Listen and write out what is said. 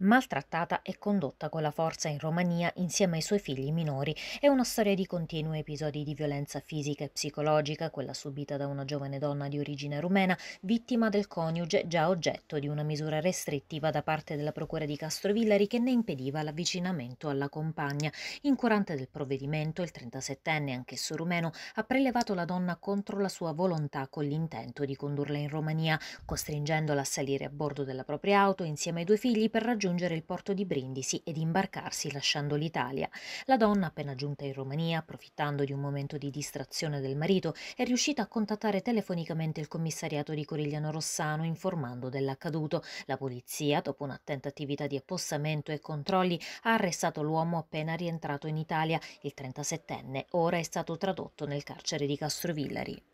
Maltrattata e condotta con la forza in Romania insieme ai suoi figli minori, è una storia di continui episodi di violenza fisica e psicologica, quella subita da una giovane donna di origine rumena, vittima del coniuge già oggetto di una misura restrittiva da parte della Procura di Castrovillari che ne impediva l'avvicinamento alla compagna. Incurante del provvedimento, il 37enne, anch'esso rumeno, ha prelevato la donna contro la sua volontà con l'intento di condurla in Romania, costringendola a salire a bordo della propria auto insieme ai due figli per raggiungere raggiungere il porto di Brindisi ed imbarcarsi lasciando l'Italia. La donna, appena giunta in Romania, approfittando di un momento di distrazione del marito, è riuscita a contattare telefonicamente il commissariato di Corigliano Rossano informando dell'accaduto. La polizia, dopo un'attenta attività di appossamento e controlli, ha arrestato l'uomo appena rientrato in Italia. Il 37enne ora è stato tradotto nel carcere di Castrovillari.